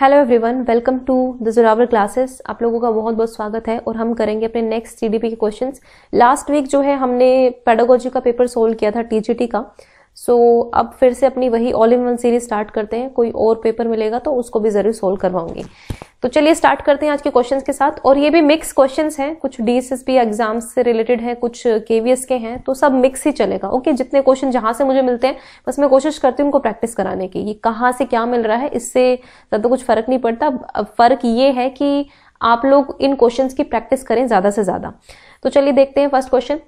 Hello everyone welcome to the Zorawar classes आप लोगों का बहुत बहुत स्वागत है और हम करेंगे अपने नेक्स्ट सी के क्वेश्चंस लास्ट वीक जो है हमने पेडोगोजी का पेपर सोल्व किया था टीजीटी का सो so, अब फिर से अपनी वही all in one series start करते हैं कोई और पेपर मिलेगा तो उसको भी ज़रूर सोल्व करवाऊंगी तो चलिए स्टार्ट करते हैं आज के क्वेश्चंस के साथ और ये भी मिक्स क्वेश्चंस हैं कुछ डी एस एग्जाम्स से रिलेटेड हैं कुछ के के हैं तो सब मिक्स ही चलेगा ओके जितने क्वेश्चन जहाँ से मुझे मिलते हैं बस मैं कोशिश करती हूँ उनको प्रैक्टिस कराने की ये कहाँ से क्या मिल रहा है इससे ज़्यादा कुछ फ़र्क नहीं पड़ता फ़र्क ये है कि आप लोग इन क्वेश्चन की प्रैक्टिस करें ज़्यादा से ज़्यादा तो चलिए देखते हैं first question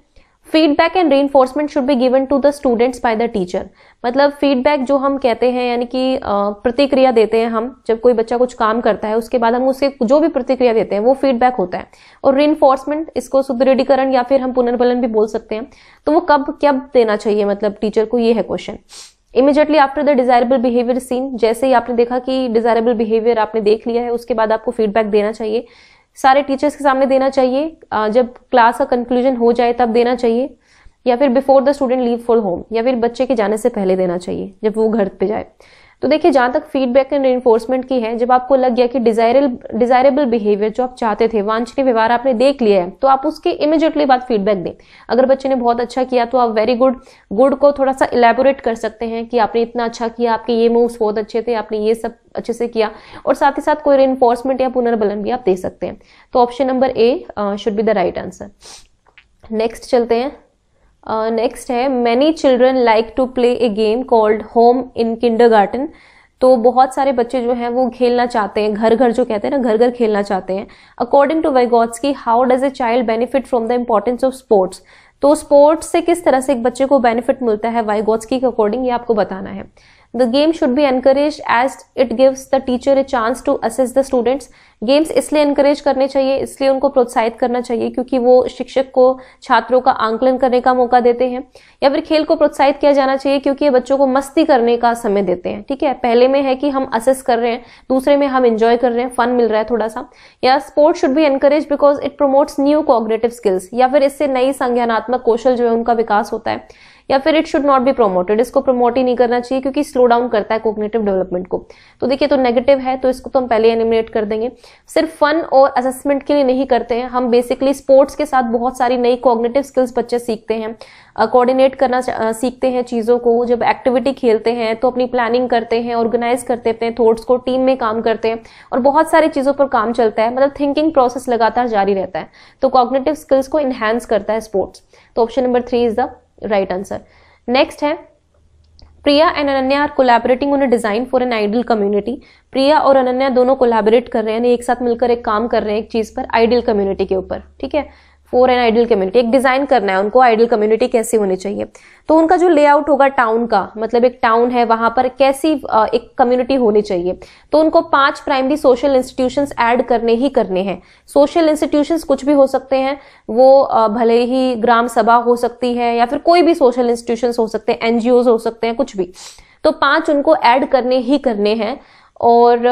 feedback and reinforcement should be given to the students by the teacher मतलब फीडबैक जो हम कहते हैं यानी कि प्रतिक्रिया देते हैं हम जब कोई बच्चा कुछ काम करता है उसके बाद हम उसके जो भी प्रतिक्रिया देते हैं वो फीडबैक होता है और री एनफोर्समेंट इसको सुदृढ़ीकरण या फिर हम पुनर्बलन भी बोल सकते हैं तो वो कब कब देना चाहिए मतलब टीचर को ये है question immediately after the desirable behaviour seen जैसे ही आपने देखा कि डिजायरेबल बिहेवियर आपने देख लिया है उसके बाद आपको फीडबैक देना चाहिए सारे टीचर्स के सामने देना चाहिए जब क्लास का कंक्लूजन हो जाए तब देना चाहिए या फिर before the student leave for home या फिर बच्चे के जाने से पहले देना चाहिए जब वो घर पे जाए तो देखिए जहाँ तक फीडबैक एंड इन्फोर्समेंट की है जब आपको लग गया कि डिजायरल डिजायरेबल बिहेवियर जो आप चाहते थे वांछनीय व्यवहार आपने देख लिया है तो आप उसके इमिजिएटली बाद फीडबैक दें अगर बच्चे ने बहुत अच्छा किया तो आप वेरी गुड गुड को थोड़ा सा इलेबोरेट कर सकते हैं कि आपने इतना अच्छा किया आपके ये मूव्स बहुत अच्छे थे आपने ये सब अच्छे से किया और साथ ही साथ कोई रेनफोर्समेंट या पुनर्बलन भी आप दे सकते हैं तो option number A should be the right answer next चलते हैं नेक्स्ट uh, है many children like to play a game called home in kinder तो बहुत सारे बच्चे जो हैं वो खेलना चाहते हैं घर घर जो कहते हैं ना घर घर खेलना चाहते हैं अकॉर्डिंग टू की how does a child benefit from the importance of sports तो स्पोर्ट्स से किस तरह से एक बच्चे को बेनिफिट मिलता है गॉड्स की अकॉर्डिंग ये आपको बताना है the game should be encourage as it gives the teacher a chance to assess the students games इसलिए encourage करने चाहिए इसलिए उनको प्रोत्साहित करना चाहिए क्योंकि वो शिक्षक को छात्रों का आंकलन करने का मौका देते हैं या फिर खेल को प्रोत्साहित किया जाना चाहिए क्योंकि ये बच्चों को मस्ती करने का समय देते हैं ठीक है पहले में है कि हम असेस कर रहे हैं दूसरे में हम इंजॉय कर रहे हैं फन मिल रहा है थोड़ा सा या sports should be encourage because it promotes new cognitive skills या फिर इससे नई संज्ञानात्मक कौशल जो है उनका विकास होता है या फिर it should not be promoted इसको प्रमोट ही नहीं करना चाहिए क्योंकि स्लो डाउन करता है कोग्नेटिव डेवलपमेंट को तो देखिए तो नेगेटिव है तो इसको तो हम पहले एनिमिनेट कर देंगे सिर्फ फन और असेसमेंट के लिए नहीं करते हैं हम बेसिकली स्पोर्ट्स के साथ बहुत सारी नई कॉग्नेटिव स्किल्स बच्चे सीखते हैं कोऑर्डिनेट करना सीखते हैं चीज़ों को जब एक्टिविटी खेलते हैं तो अपनी प्लानिंग करते हैं ऑर्गेनाइज करते हैं थॉट्स को टीम में काम करते हैं और बहुत सारी चीज़ों पर काम चलता है मतलब थिंकिंग प्रोसेस लगातार जारी रहता है तो कॉग्नेटिव स्किल्स को इनहेंस करता है स्पोर्ट्स तो option number three is the right answer next है Priya and Ananya are collaborating on a design for an ideal community Priya और अनन्या दोनों कोलैबोरेट कर रहे हैं एक साथ मिलकर एक काम कर रहे हैं एक चीज पर आइडियल कम्युनिटी के ऊपर ठीक है फॉर एन आइडियल कम्युनिटी एक डिजाइन करना है उनको आइडियल कम्युनिटी कैसी होनी चाहिए तो उनका जो लेआउट होगा टाउन का मतलब एक टाउन है वहां पर कैसी एक कम्युनिटी होनी चाहिए तो उनको पांच प्राइमरी सोशल इंस्टीट्यूशन ऐड करने ही करने हैं सोशल इंस्टीट्यूशन कुछ भी हो सकते हैं वो भले ही ग्राम सभा हो सकती है या फिर कोई भी सोशल इंस्टीट्यूशन हो सकते हैं एनजीओ हो सकते हैं कुछ भी तो पांच उनको ऐड करने ही करने हैं और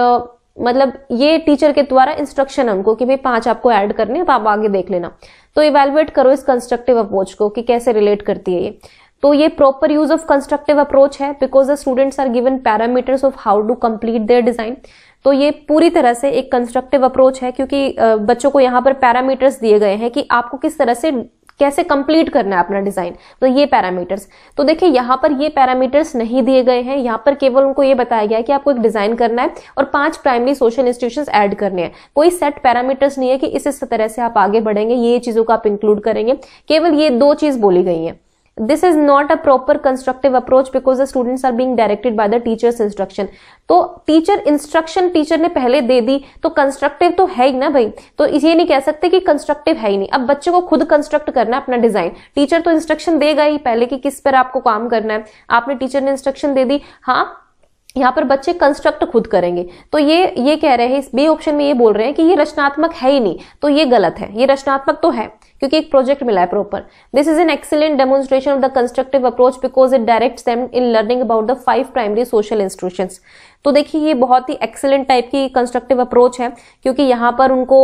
मतलब ये टीचर के द्वारा इंस्ट्रक्शन हमको कि भाई पांच आपको ऐड करने अब तो आप आगे देख लेना तो इवेलुएट करो इस कंस्ट्रक्टिव अप्रोच को कि कैसे रिलेट करती है ये तो ये proper use of constructive approach है because the students are given parameters of how to complete their design तो ये पूरी तरह से एक कंस्ट्रक्टिव अप्रोच है क्योंकि बच्चों को यहाँ पर पैरामीटर्स दिए गए हैं कि आपको किस तरह से कैसे कंप्लीट करना है अपना डिज़ाइन तो ये पैरामीटर्स तो देखिए यहाँ पर ये पैरामीटर्स नहीं दिए गए हैं यहाँ पर केवल उनको ये बताया गया है कि आपको एक डिज़ाइन करना है और पांच प्राइमरी सोशल इंस्टीट्यूशन ऐड करने हैं कोई सेट पैरामीटर्स नहीं है कि इस इस तरह से आप आगे बढ़ेंगे ये चीज़ों को आप इंक्लूड करेंगे केवल ये दो चीज़ बोली गई है this is not a proper constructive approach because the students are being directed by the teacher's instruction तो टीचर इंस्ट्रक्शन टीचर ने पहले दे दी तो कंस्ट्रक्टिव तो है ही ना भाई तो ये नहीं कह सकते कि कंस्ट्रक्टिव है ही नहीं अब बच्चे को खुद कंस्ट्रक्ट करना है अपना डिजाइन टीचर तो इंस्ट्रक्शन देगा ही पहले कि किस पर आपको काम करना है आपने टीचर ने इंस्ट्रक्शन दे दी हाँ यहाँ पर बच्चे कंस्ट्रक्ट खुद करेंगे तो ये ये कह रहे हैं इस बी ऑप्शन में ये बोल रहे हैं कि ये रचनात्मक है ही नहीं तो ये गलत है ये रचनात्मक तो है क्योंकि एक प्रोजेक्ट मिला है proper this is an excellent demonstration of the constructive approach because it direct them in learning about the five primary social institution तो देखिए ये बहुत ही एक्सेलेंट टाइप की कंस्ट्रक्टिव अप्रोच है क्योंकि यहाँ पर उनको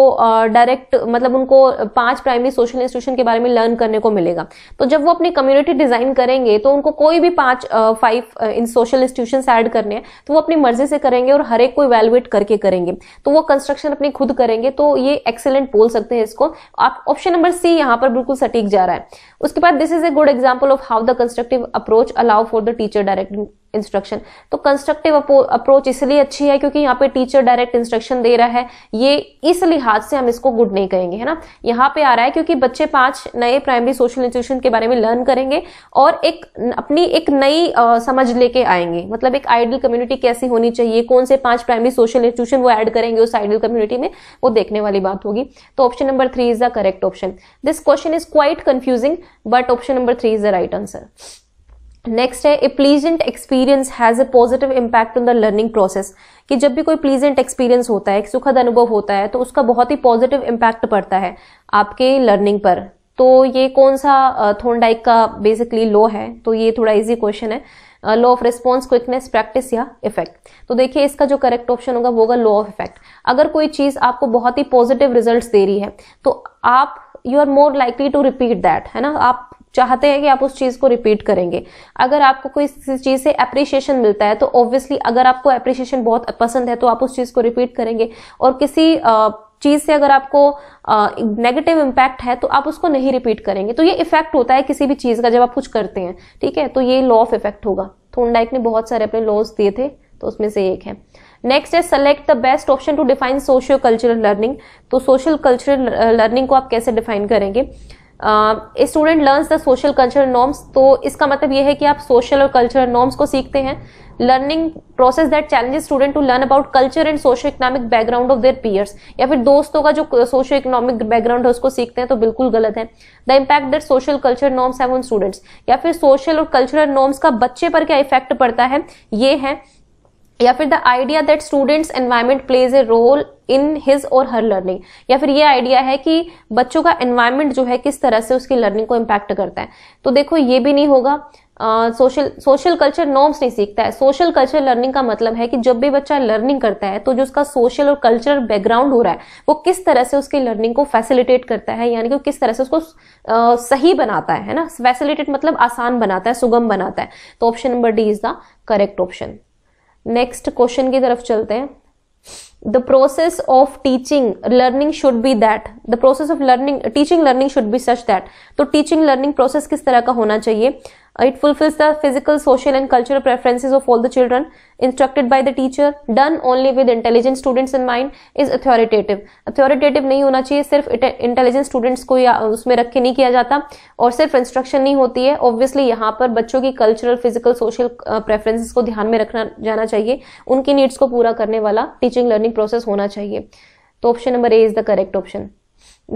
डायरेक्ट मतलब उनको पांच प्राइमरी सोशल इंस्टीट्यूशन के बारे में लर्न करने को मिलेगा तो जब वो अपनी कम्युनिटी डिजाइन करेंगे तो उनको कोई भी पांच five in social institution add करने हैं तो वो अपनी मर्जी से करेंगे और हर एक को इवेलुएट करके करेंगे तो वो कंस्ट्रक्शन अपनी खुद करेंगे तो ये एक्सेलेंट बोल सकते हैं इसको आप ऑप्शन नंबर सी यहाँ पर बिल्कुल सटीक जा रहा है उसके बाद this is a good example of how the constructive approach allow for the teacher direct instruction तो कंस्ट्रक्टिव अप्रोच इसलिए अच्छी है क्योंकि यहाँ पे टीचर डायरेक्ट इंस्ट्रक्शन दे रहा है ये इस लिहाज से हम इसको गुड नहीं कहेंगे है ना यहाँ पे आ रहा है क्योंकि बच्चे पांच नए प्राइमरी सोशल इंस्टीट्यूशन के बारे में लर्न करेंगे और एक अपनी एक नई समझ लेके आएंगे मतलब एक आइडियल कम्युनिटी कैसी होनी चाहिए कौन से पांच प्राइमरी सोशल इंस्टीट्यूशन वो एड करेंगे उस आइडियल कम्युनिटी में वो देखने वाली बात होगी तो option number three is the correct option this question is quite confusing but option number three is the right answer next है a pleasant experience has a positive impact on the learning process कि जब भी कोई pleasant experience होता है एक सुखद अनुभव होता है तो उसका बहुत ही पॉजिटिव इम्पैक्ट पड़ता है आपके लर्निंग पर तो ये कौन सा थोनडाइक का बेसिकली लॉ है तो ये थोड़ा इजी क्वेश्चन है law of response quickness practice या इफेक्ट तो देखिए इसका जो करेक्ट ऑप्शन होगा वो होगा लॉ ऑफ इफेक्ट अगर कोई चीज़ आपको बहुत ही पॉजिटिव रिजल्ट दे रही है तो आप you are more likely to repeat that है ना आप चाहते हैं कि आप उस चीज को रिपीट करेंगे अगर आपको कोई चीज से अप्रिशिएशन मिलता है तो ऑब्वियसली अगर आपको अप्रिशिएशन बहुत पसंद है तो आप उस चीज को रिपीट करेंगे और किसी चीज से अगर आपको नेगेटिव इम्पैक्ट है तो आप उसको नहीं रिपीट करेंगे तो ये इफेक्ट होता है किसी भी चीज का जब आप कुछ करते हैं ठीक है तो ये लॉ ऑफ इफेक्ट होगा थोनडाइक ने बहुत सारे अपने लॉज दिए थे तो उसमें से एक है नेक्स्ट है select the best option to define socio cultural learning तो सोशल कल्चरल लर्निंग को आप कैसे डिफाइन करेंगे student learns the social cultural norms तो इसका मतलब ये है कि आप सोशल और कल्चरल नॉर्म्स को सीखते हैं learning process that challenges student to learn about culture and socio economic background of their peers या फिर दोस्तों का जो सोशो इकोनॉमिक बैकग्राउंड है उसको सीखते हैं तो बिल्कुल गलत है the impact that social culture norms have on students या फिर सोशल और कल्चरल नॉर्म्स का बच्चे पर क्या इफेक्ट पड़ता है ये है या फिर the idea that students environment plays a role in his और हर लर्निंग या फिर ये आइडिया है कि बच्चों का एनवायरमेंट जो है किस तरह से उसकी लर्निंग को इम्पैक्ट करता है तो देखो ये भी नहीं होगा सोशल सोशल कल्चर नॉर्म्स नहीं सीखता है सोशल कल्चर लर्निंग का मतलब है कि जब भी बच्चा लर्निंग करता है तो जो उसका सोशल और कल्चरल बैकग्राउंड हो रहा है वो किस तरह से उसकी लर्निंग को फैसिलिटेट करता है यानी कि किस तरह से उसको आ, सही बनाता है ना फैसिलिटेट मतलब आसान बनाता है सुगम बनाता है तो option number D is the correct option next question की तरफ चलते हैं the process of teaching learning should be that the process of learning teaching learning should be such that तो टीचिंग लर्निंग प्रोसेस किस तरह का होना चाहिए It fulfills the physical, social and cultural preferences of all the children. Instructed by the teacher, done only with intelligent students in mind is authoritative. Authoritative नहीं होना चाहिए सिर्फ intelligent students को या उसमें रख के नहीं किया जाता और सिर्फ instruction नहीं होती है obviously यहाँ पर बच्चों की cultural, physical, social preferences को ध्यान में रखना जाना चाहिए उनकी needs को पूरा करने वाला teaching learning process होना चाहिए तो option number A is the correct option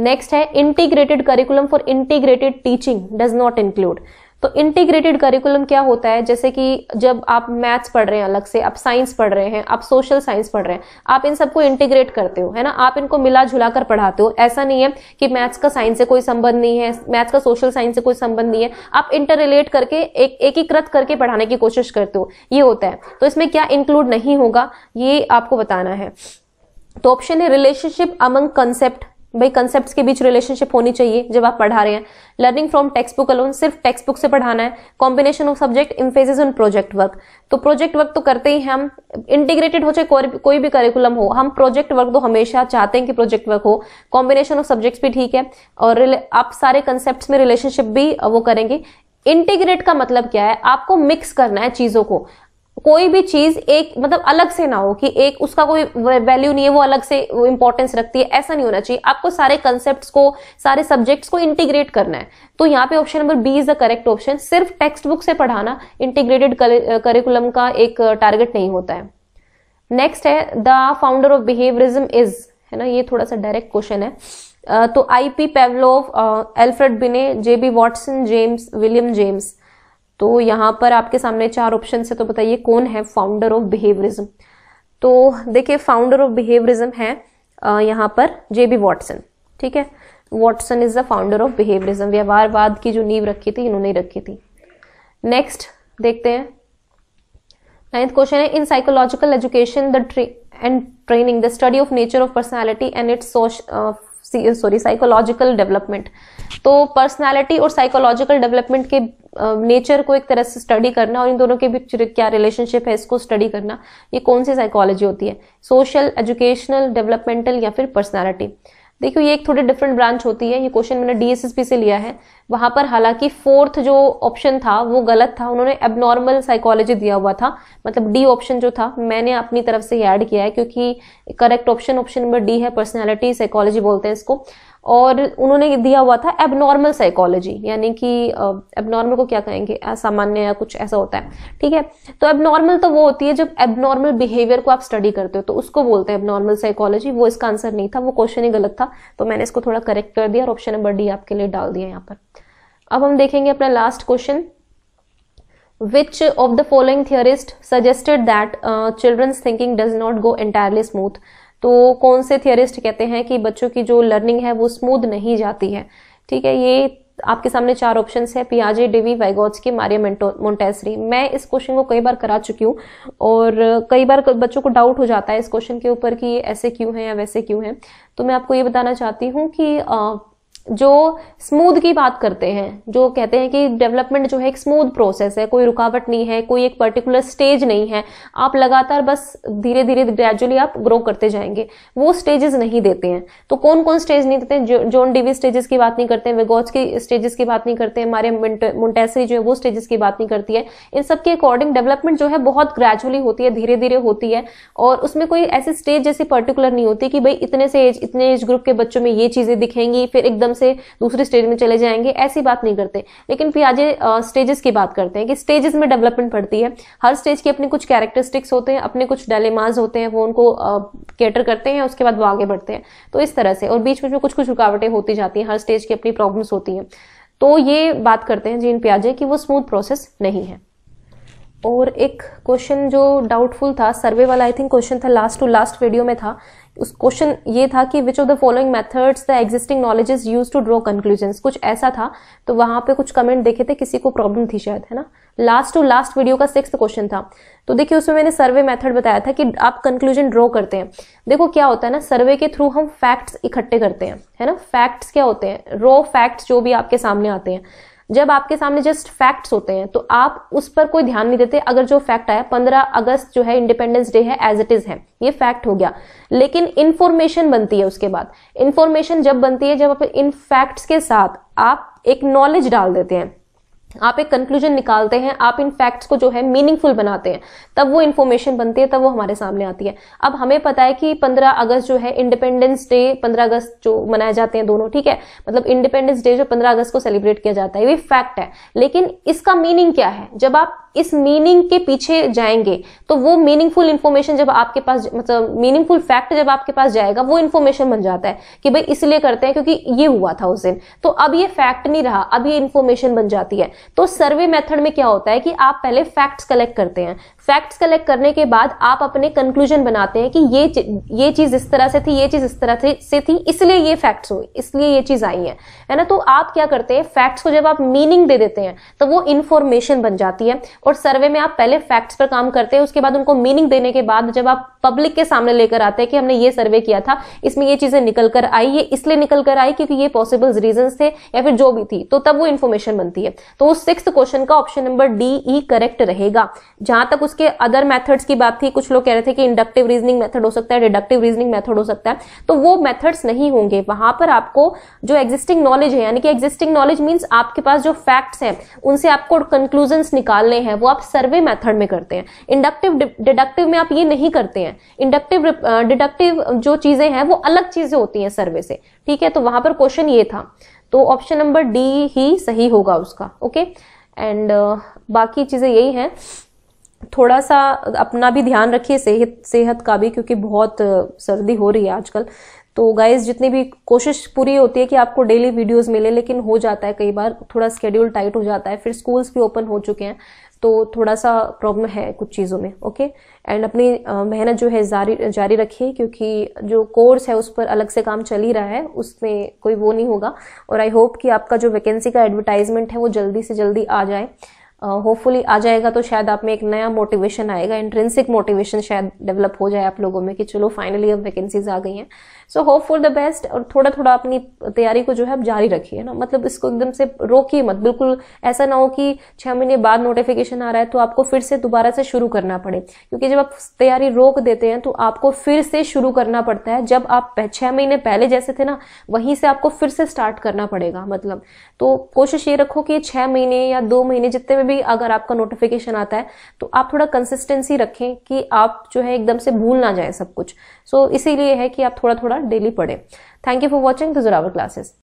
next है integrated curriculum for integrated teaching does not include तो इंटीग्रेटेड करिकुलम क्या होता है जैसे कि जब आप मैथ्स पढ़ रहे हैं अलग से आप साइंस पढ़ रहे हैं आप सोशल साइंस पढ़ रहे हैं आप इन सबको इंटीग्रेट करते हो है ना आप इनको मिला जुला कर पढ़ाते हो ऐसा नहीं है कि मैथ्स का साइंस से कोई संबंध नहीं है मैथ्स का सोशल साइंस से कोई संबंध नहीं है आप इंटर रिलेट करके एक एकीकृत करके पढ़ाने की कोशिश करते हो ये होता है तो इसमें क्या इंक्लूड नहीं होगा ये आपको बताना है तो ऑप्शन है रिलेशनशिप अमंग कंसेप्ट भाई कंसेप्ट के बीच रिलेशनशिप होनी चाहिए जब आप पढ़ा रहे हैं learning from textbook alone सिर्फ टेक्स्ट बुक से पढ़ाना है combination of subject emphasis on project work तो प्रोजेक्ट वर्क तो करते ही हम इंटीग्रेटेड हो चाहे कोई भी करिकुलम हो हम प्रोजेक्ट वर्क तो हमेशा चाहते हैं कि प्रोजेक्ट वर्क हो कॉम्बिनेशन ऑफ सब्जेक्ट्स भी ठीक है और आप सारे कंसेप्ट में रिलेशनशिप भी वो करेंगे इंटीग्रेट का मतलब क्या है आपको मिक्स करना है चीजों को कोई भी चीज एक मतलब अलग से ना हो कि एक उसका कोई वैल्यू नहीं है वो अलग से इंपॉर्टेंस रखती है ऐसा नहीं होना चाहिए आपको सारे कंसेप्ट को सारे सब्जेक्ट्स को इंटीग्रेट करना है तो यहाँ पे option number B is the correct option सिर्फ टेक्स्ट बुक से पढ़ाना इंटीग्रेटेड करिकुलम का एक टारगेट नहीं होता है नेक्स्ट है the founder of behaviourism is है ना ये थोड़ा सा डायरेक्ट क्वेश्चन है तो I P Pavlov Alfred Binet J B Watson James William James तो यहाँ पर आपके सामने चार ऑप्शन है तो बताइए कौन है फाउंडर ऑफ बिहेवियरिज्म तो देखिए फाउंडर ऑफ बिहेवियरिज्म है यहाँ पर जेबी वॉटसन ठीक है Watson is the founder of behaviourism व्यवहारवाद की जो नींव रखी थी इन्होंने रखी थी नेक्स्ट देखते हैं नाइन्थ क्वेश्चन है in psychological education the and training the study of nature of personality and its sorry psychological development तो पर्सनालिटी और साइकोलॉजिकल डेवलपमेंट के नेचर um, को एक तरह से स्टडी करना और इन दोनों के बीच क्या रिलेशनशिप है इसको स्टडी करना ये कौन सी साइकोलॉजी होती है सोशल एजुकेशनल डेवलपमेंटल या फिर पर्सनैलिटी देखियो ये एक थोड़ी डिफरेंट ब्रांच होती है ये क्वेश्चन मैंने डीएसएसपी से लिया है वहां पर हालांकि फोर्थ जो ऑप्शन था वो गलत था उन्होंने एबनॉर्मल साइकोलॉजी दिया हुआ था मतलब डी ऑप्शन जो था मैंने अपनी तरफ से ऐड किया है क्योंकि correct option option number D है पर्सनैलिटी साइकोलॉजी बोलते हैं इसको और उन्होंने दिया हुआ था एबनॉर्मल साइकोलॉजी यानी कि एबनॉर्मल को क्या कहेंगे असामान्य या कुछ ऐसा होता है ठीक है तो एबनॉर्मल तो वो होती है जब एबनॉर्मल बिहेवियर को आप स्टडी करते हो तो उसको बोलते हैं एबनॉर्मल साइकोलॉजी वो इसका आंसर नहीं था वो क्वेश्चन ही गलत था तो मैंने इसको थोड़ा करेक्ट कर दिया और ऑप्शन नंबर डी आपके लिए डाल दिया यहाँ पर अब हम देखेंगे अपना last question which of the following theorist suggested that children's thinking does not go entirely smooth तो कौन से थियरिस्ट कहते हैं कि बच्चों की जो लर्निंग है वो स्मूद नहीं जाती है ठीक है ये आपके सामने चार ऑप्शन है पियाजे डिवी वाइगोज की मारिया मोन्टेसरी मैं इस क्वेश्चन को कई बार करा चुकी हूँ और कई बार बच्चों को डाउट हो जाता है इस क्वेश्चन के ऊपर कि ये ऐसे क्यों है या वैसे क्यों है तो मैं आपको ये बताना चाहती हूँ कि जो स्मूद की बात करते हैं जो कहते हैं कि डेवलपमेंट जो है एक स्मूद प्रोसेस है कोई रुकावट नहीं है कोई एक पर्टिकुलर स्टेज नहीं है आप लगातार बस धीरे धीरे ग्रेजुअली आप ग्रो करते जाएंगे वो स्टेजेस नहीं देते हैं तो कौन कौन स्टेज नहीं देते हैं जॉन डिवी स्टेजेस की बात नहीं करते हैं वेगोज की स्टेजेस की बात नहीं करते हैं हमारे मुंटेसरी जो है वो स्टेजेस की बात नहीं करती है इन सब के अकॉर्डिंग डेवलपमेंट जो है बहुत ग्रेजुअली होती है धीरे धीरे होती है और उसमें कोई ऐसी स्टेज जैसी पर्टिकुलर नहीं होती कि भाई इतने से एज इतने एज ग्रुप के बच्चों में ये चीजें दिखेंगी फिर एकदम से दूसरे स्टेज में चले जाएंगे ऐसी बात नहीं करते लेकिन पियाजे स्टेजेस की बात करते हैं कि स्टेजेस में डेवलपमेंट पड़ती है हर स्टेज के अपने कुछ कैरेक्टरिस्टिक्स होते हैं अपने कुछ डेलेमाज होते हैं वो उनको कैटर करते हैं उसके बाद वो आगे बढ़ते हैं तो इस तरह से और बीच बीच में कुछ कुछ रुकावटें होती जाती हैं हर स्टेज की अपनी प्रॉब्लम्स होती हैं तो ये बात करते हैं जी प्याजे की वो स्मूथ प्रोसेस नहीं है और एक क्वेश्चन जो डाउटफुल था सर्वे वाला आई थिंक क्वेश्चन था लास्ट टू लास्ट वीडियो में था उस क्वेश्चन ये था कि which of the following methods the existing knowledge is use to draw conclusion कुछ ऐसा था तो वहां पे कुछ कमेंट देखे थे किसी को प्रॉब्लम थी शायद है ना लास्ट टू लास्ट वीडियो का सिक्स क्वेश्चन था तो देखिए उसमें मैंने सर्वे मेथड बताया था कि आप कंक्लूजन ड्रॉ करते हैं देखो क्या होता है ना सर्वे के थ्रू हम फैक्ट्स इकट्ठे करते हैं है ना फैक्ट्स क्या होते हैं रॉ फैक्ट्स जो भी आपके सामने आते हैं जब आपके सामने जस्ट फैक्ट्स होते हैं तो आप उस पर कोई ध्यान नहीं देते अगर जो फैक्ट आया पंद्रह अगस्त जो है इंडिपेंडेंस डे है एज इट इज है ये फैक्ट हो गया लेकिन इन्फॉर्मेशन बनती है उसके बाद इन्फॉर्मेशन जब बनती है जब आप इन फैक्ट्स के साथ आप एक नॉलेज डाल देते हैं आप एक कंक्लूजन निकालते हैं आप इन फैक्ट्स को जो है मीनिंगफुल बनाते हैं तब वो इन्फॉर्मेशन बनती है तब वो हमारे सामने आती है अब हमें पता है कि 15 अगस्त जो है इंडिपेंडेंस डे 15 अगस्त जो मनाए जाते हैं दोनों ठीक है मतलब इंडिपेंडेंस डे जो 15 अगस्त को सेलिब्रेट किया जाता है ये फैक्ट है लेकिन इसका मीनिंग क्या है जब आप इस मीनिंग के पीछे जाएंगे तो वो मीनिंगफुल इन्फॉर्मेशन जब आपके पास मतलब मीनिंगफुल फैक्ट जब आपके पास जाएगा वो इन्फॉर्मेशन बन जाता है कि भाई इसलिए करते हैं क्योंकि ये हुआ था उस दिन तो अब ये फैक्ट नहीं रहा अब ये इन्फॉर्मेशन बन जाती है तो सर्वे मेथड में क्या होता है कि आप पहले फैक्ट्स कलेक्ट करते हैं फैक्ट्स कलेक्ट करने के बाद आप अपने कंक्लूजन बनाते हैं कि ये ये चीज इस तरह से थी ये चीज इस तरह से थी इसलिए ये फैक्ट्स हुई इसलिए ये चीज आई है है ना तो आप क्या करते हैं फैक्ट्स को जब आप मीनिंग दे देते हैं तो वो इन्फॉर्मेशन बन जाती है और सर्वे में आप पहले फैक्ट्स पर काम करते हैं उसके बाद उनको मीनिंग देने के बाद जब आप पब्लिक के सामने लेकर आते हैं कि हमने ये सर्वे किया था इसमें ये चीजें निकल कर आई ये इसलिए निकल कर आई क्योंकि ये पॉसिबल रीजन थे या फिर जो भी थी तो तब वो इन्फॉर्मेशन बनती है तो उस सिक्स क्वेश्चन का ऑप्शन नंबर डी ई करेक्ट रहेगा जहां तक उसके अदर मेथड्स की बात थी कुछ लोग कह रहे थे कि इंडक्टिव रीजनिंग मेथड हो सकता है डिडक्टिव रीजनिंग मेथड हो सकता है तो वो मेथड्स नहीं होंगे वहां पर आपको जो एग्जिस्टिंग नॉलेज है यानी कि एग्जिस्टिंग नॉलेज मीन्स आपके पास जो फैक्ट्स हैं उनसे आपको कंक्लूजन निकालने हैं वो आप सर्वे मैथड में करते हैं इंडक्टिव डिडक्टिव में आप ये नहीं करते हैं इंडक्टिव डिडक्टिव uh, जो चीजें हैं वो अलग चीजें होती हैं सर्वे से ठीक है तो वहां पर क्वेश्चन ये था तो ऑप्शन नंबर डी ही सही होगा उसका ओके एंड uh, बाकी चीजें यही हैं थोड़ा सा अपना भी ध्यान रखिए सेहत सेहत का भी क्योंकि बहुत सर्दी हो रही है आजकल तो गाइज जितनी भी कोशिश पूरी होती है कि आपको डेली वीडियोस मिले लेकिन हो जाता है कई बार थोड़ा स्केड्यूल टाइट हो जाता है फिर स्कूल्स भी ओपन हो चुके हैं तो थोड़ा सा प्रॉब्लम है कुछ चीज़ों में ओके एंड अपनी मेहनत जो है जारी जारी रखिए क्योंकि जो कोर्स है उस पर अलग से काम चल ही रहा है उसमें कोई वो नहीं होगा और आई होप कि आपका जो वैकेंसी का एडवर्टाइजमेंट है वो जल्दी से जल्दी आ जाए होपफुली आ जाएगा तो शायद आप में एक नया मोटिवेशन आएगा इंट्रेंसिक मोटिवेशन शायद डेवलप हो जाए आप लोगों में कि चलो फाइनली अब वैकेंसीज आ गई हैं so hope for the best और थोड़ा थोड़ा अपनी तैयारी को जो है आप जारी रखिए ना मतलब इसको एकदम से रोकिए मत बिल्कुल ऐसा ना हो कि छह महीने बाद नोटिफिकेशन आ रहा है तो आपको फिर से दोबारा से शुरू करना पड़े क्योंकि जब आप तैयारी रोक देते हैं तो आपको फिर से शुरू करना पड़ता है जब आप छह महीने पहले जैसे थे ना वहीं से आपको फिर से स्टार्ट करना पड़ेगा मतलब तो कोशिश ये रखो कि छह महीने या दो महीने जितने भी अगर आपका नोटिफिकेशन आता है तो आप थोड़ा कंसिस्टेंसी रखें कि आप जो है एकदम से भूल ना जाए सब कुछ सो so, इसीलिए है कि आप थोड़ा थोड़ा डेली पढ़ें thank you for watching these our classes